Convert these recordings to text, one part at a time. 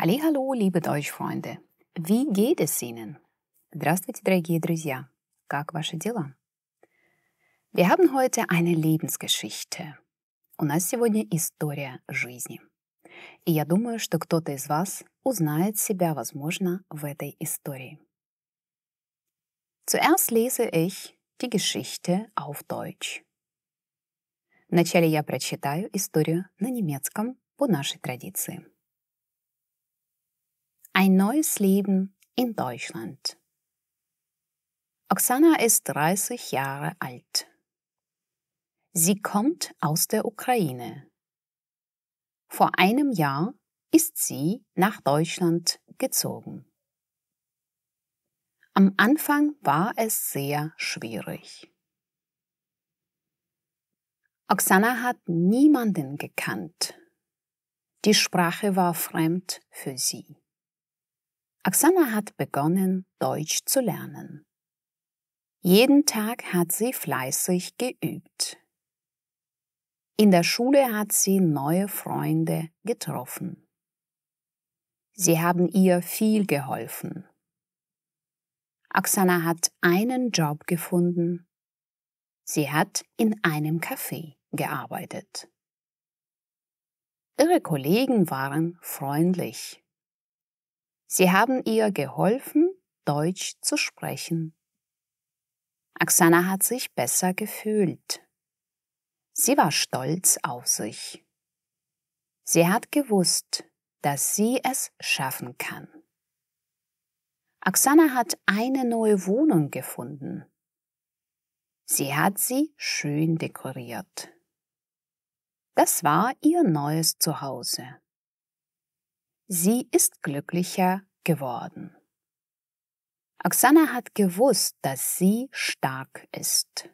Hallo, liebe Deutschfreunde. Wie geht es Ihnen? Здравствуйте, дорогие друзья. Как ваши дела? Wir haben heute eine Lebensgeschichte. У нас сегодня история жизни. И я думаю, что кто-то из вас узнает себя, возможно, в этой истории. Zuerst lese ich die Geschichte auf Deutsch. Вначале я прочитаю историю на немецком по нашей традиции. Ein neues Leben in Deutschland. Oksana ist 30 Jahre alt. Sie kommt aus der Ukraine. Vor einem Jahr ist sie nach Deutschland gezogen. Am Anfang war es sehr schwierig. Oksana hat niemanden gekannt. Die Sprache war fremd für sie. Oksana hat begonnen, Deutsch zu lernen. Jeden Tag hat sie fleißig geübt. In der Schule hat sie neue Freunde getroffen. Sie haben ihr viel geholfen. Oksana hat einen Job gefunden. Sie hat in einem Café gearbeitet. Ihre Kollegen waren freundlich Sie haben ihr geholfen, Deutsch zu sprechen. Oksana hat sich besser gefühlt. Sie war stolz auf sich. Sie hat gewusst, dass sie es schaffen kann. Oksana hat eine neue Wohnung gefunden. Sie hat sie schön dekoriert. Das war ihr neues Zuhause. Sie ist glücklicher geworden. Oksana hat gewusst, dass sie stark ist.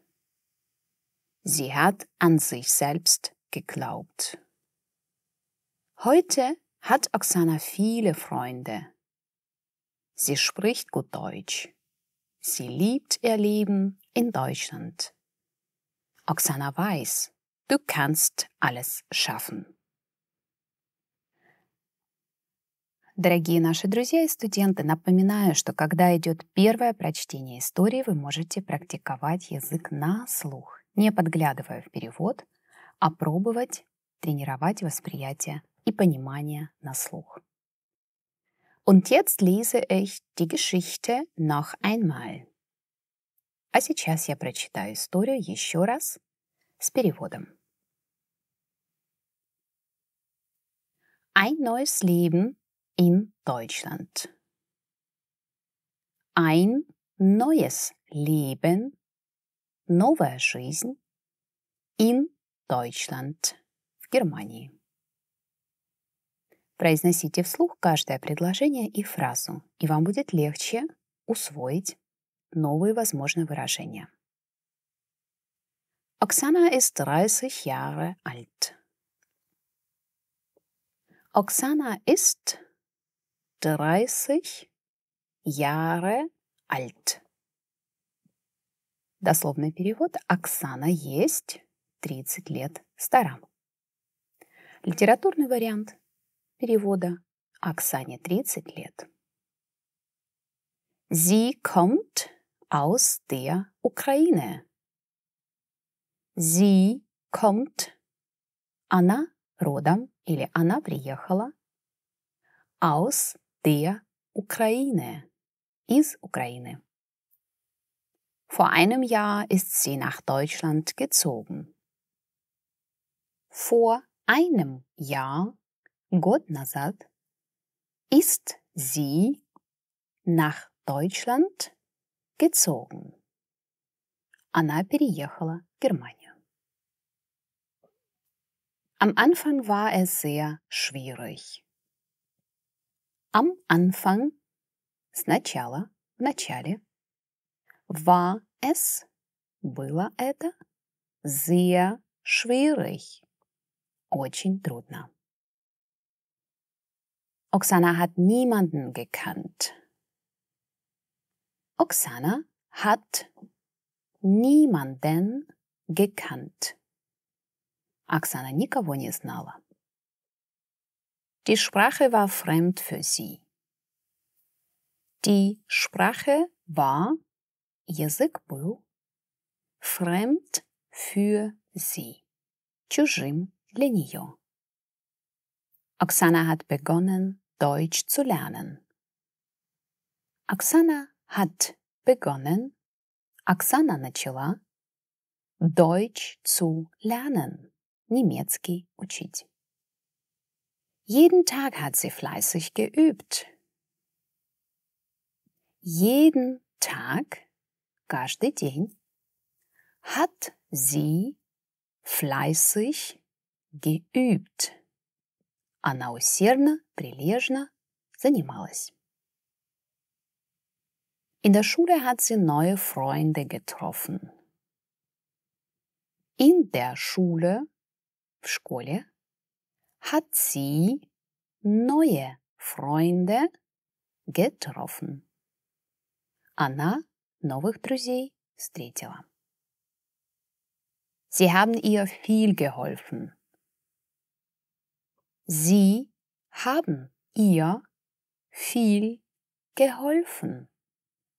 Sie hat an sich selbst geglaubt. Heute hat Oksana viele Freunde. Sie spricht gut Deutsch. Sie liebt ihr Leben in Deutschland. Oksana weiß, du kannst alles schaffen. Дорогие наши друзья и студенты, напоминаю, что когда идет первое прочтение истории, вы можете практиковать язык на слух, не подглядывая в перевод, а пробовать тренировать восприятие и понимание на слух. Und jetzt lese ich die Geschichte noch einmal. А сейчас я прочитаю историю еще раз с переводом. Ein neues Leben in Deutschland. Ein neues Leben, новая жизнь in Deutschland, в Германии. Произносите вслух каждое предложение и фразу, и вам будет легче усвоить новые возможные выражения. Оксана ist 30 Jahre alt. Оксана ist 30 Jahre alt. Дословный перевод «Оксана есть 30 лет стара». Литературный вариант перевода «Оксане 30 лет». Sie kommt aus der Ukraine. Sie kommt. Она родом или она приехала. Aus der Ukraine, ist Ukraine. Vor einem Jahr ist sie nach Deutschland gezogen. Vor einem Jahr, год назад, ist sie nach Deutschland gezogen. Она переехала в Германию. Am Anfang war es sehr schwierig. am Anfang – сначала, в начале. War es – было это. Sehr schwierig – очень трудно. Oksana hat niemanden gekannt. Oksana hat niemanden gekannt. Оксана никого не знала. Die Sprache war fremd für sie. Die Sprache war, язык был, fremd für sie, чужим для нее. Oksana hat begonnen, Deutsch zu lernen. Oksana hat begonnen, Oksana начала, Deutsch zu lernen, немецкий учить. Jeden Tag hat sie fleißig geübt. Jeden Tag, каждый день, hat sie fleißig geübt. Она усердно, прилежно занималась. In der Schule hat sie neue Freunde getroffen. In der Schule, в школе, hat sie neue Freunde getroffen. Она новых друзей встретила. Sie haben ihr viel geholfen. Sie haben ihr viel geholfen.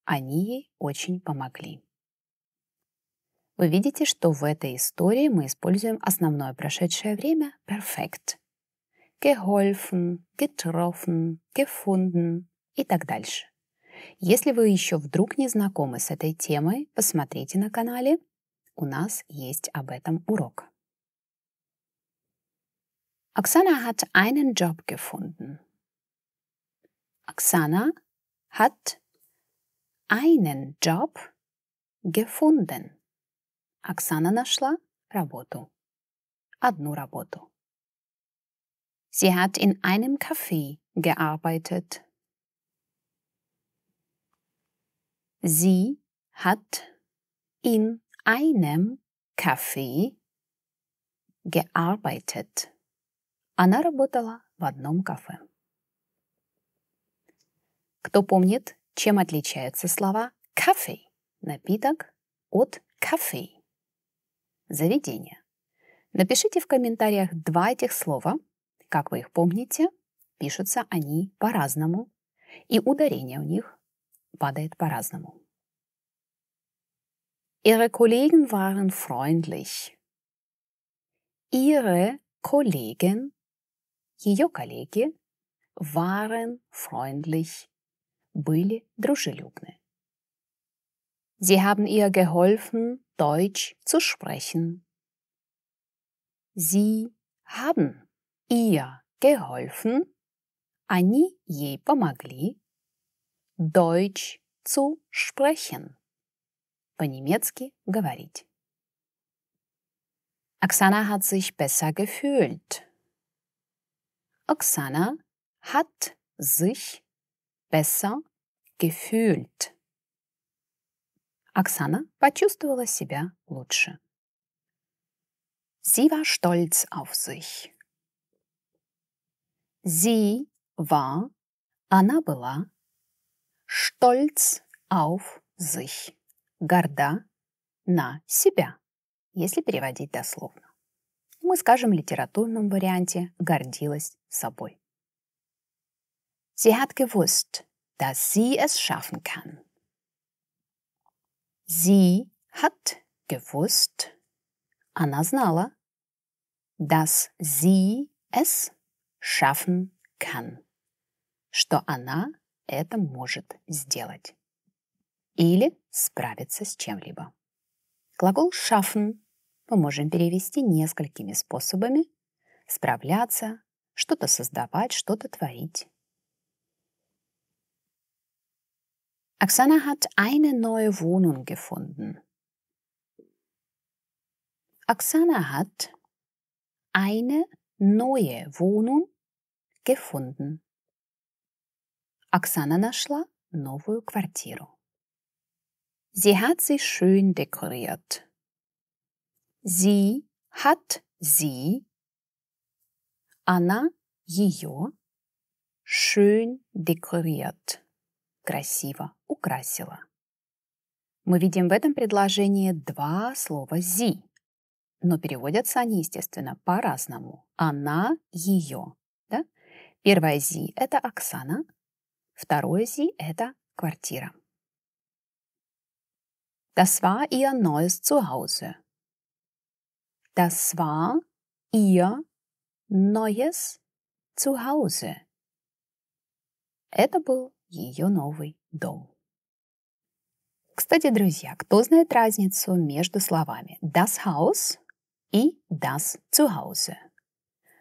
Они ей очень помогли. Вы видите, что в этой истории мы используем основное прошедшее время perfect geholfen, getroffen, gefunden и так дальше. Если вы еще вдруг не знакомы с этой темой, посмотрите на канале. У нас есть об этом урок. Оксана hat einen Job gefunden. Оксана hat einen Job gefunden. Оксана нашла работу. Одну работу. Sie hat in einem Café gearbeitet. Sie hat in einem Café gearbeitet. Она работала в одном кафе. Кто помнит, чем отличаются слова «кафе» – напиток от «кафе» – заведение? Напишите в комментариях два этих слова – как вы их помните, пишутся они по-разному, и ударение у них падает по-разному. Ihre Kollegen waren freundlich. Ihre Kollegen, ее коллеги, waren freundlich, были дружелюбны. Sie haben ihr geholfen, Deutsch zu sprechen. Sie haben ihr geholfen, они ей помогли, Deutsch zu sprechen, по-немецки говорить. Oksana hat sich besser gefühlt. Oksana hat sich besser gefühlt. Oksana почувствовала себя лучше. Sie war stolz auf sich. Sie war, она была, stolz auf sich, горда на себя, если переводить дословно. Мы скажем в литературном варианте «гордилась собой». Sie hat gewusst, dass sie es schaffen kann. Sie hat gewusst, она знала, dass sie es schaffen kann, что она это может сделать или справиться с чем-либо. Глагол schaffen мы можем перевести несколькими способами – справляться, что-то создавать, что-то творить. Оксана hat eine neue Wohnung gefunden. Оксана hat eine neue Wohnung gefunden. Оксана нашла новую квартиру. Sie hat sie schön dekoriert. Sie hat sie, она ее, schön dekoriert, красиво украсила. Мы видим в этом предложении два слова «зи», но переводятся они, естественно, по-разному. Она, ее. Первое «зи» — это Оксана, второе «зи» — это квартира. Das war ihr neues Zuhause. Das war ihr neues Zuhause. Это был ее новый дом. Кстати, друзья, кто знает разницу между словами das Haus и das Zuhause?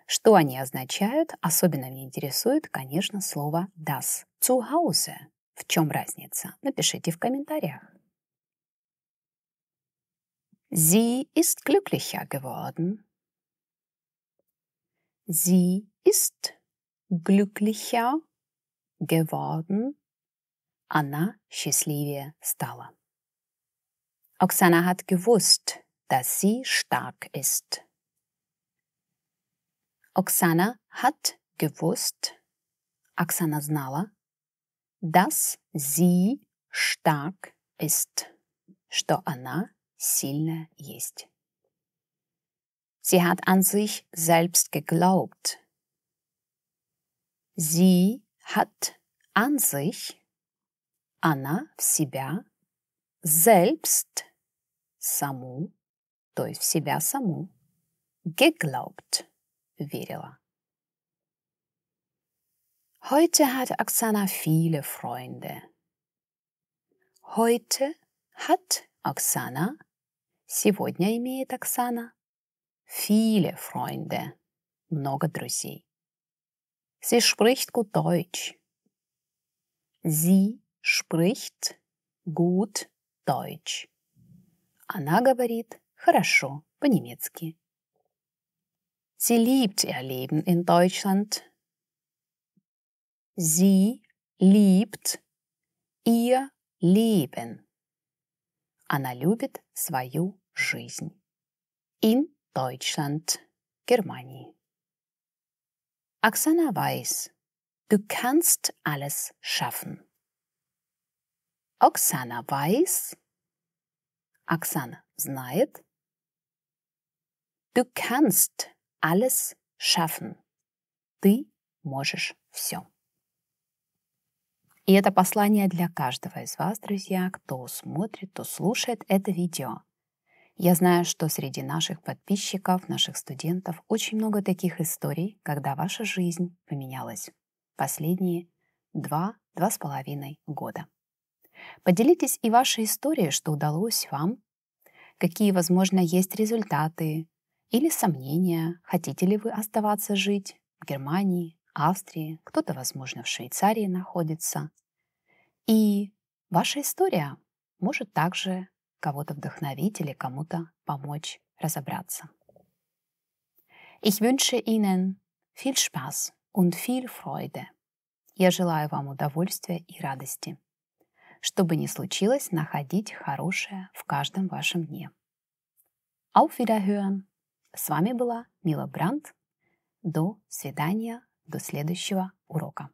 Что они означают, особенно меня интересует, конечно, слово «das» — «zu Hause». В чем разница? Напишите в комментариях. Sie ist glücklicher geworden. Sie ist glücklicher geworden. Она счастливее стала. Оксана hat gewusst, dass sie stark ist. Oksana hat gewusst, Oksana znała, dass sie stark ist, что она сильная есть. Sie hat an sich selbst geglaubt. Sie hat an sich, Anna в себя, selbst, саму, то есть в себя саму, geglaubt. верила. Heute hat Oksana viele Freunde. Heute hat Oksana, сегодня имеет Оксана, viele Freunde, много друзей. Sie spricht gut Deutsch. Sie spricht gut Deutsch. Она говорит хорошо по-немецки. Sie liebt ihr Leben in Deutschland. Sie liebt ihr Leben. Она любит свою жизнь. In Deutschland, Germany. Oksana weiß, du kannst alles schaffen. Oksana weiß, Oksana знает, du kannst alles schaffen. Ты можешь все. И это послание для каждого из вас, друзья, кто смотрит, кто слушает это видео. Я знаю, что среди наших подписчиков, наших студентов очень много таких историй, когда ваша жизнь поменялась. Последние два, два с половиной года. Поделитесь и вашей историей, что удалось вам, какие, возможно, есть результаты, или сомнения, хотите ли вы оставаться жить в Германии, Австрии, кто-то, возможно, в Швейцарии находится. И ваша история может также кого-то вдохновить или кому-то помочь разобраться. Ich wünsche Ihnen viel Spaß und viel Freude. Я желаю вам удовольствия и радости. Что бы ни случилось, находить хорошее в каждом вашем дне. Auf Wiederhören! С вами была Мила Брандт. До свидания, до следующего урока.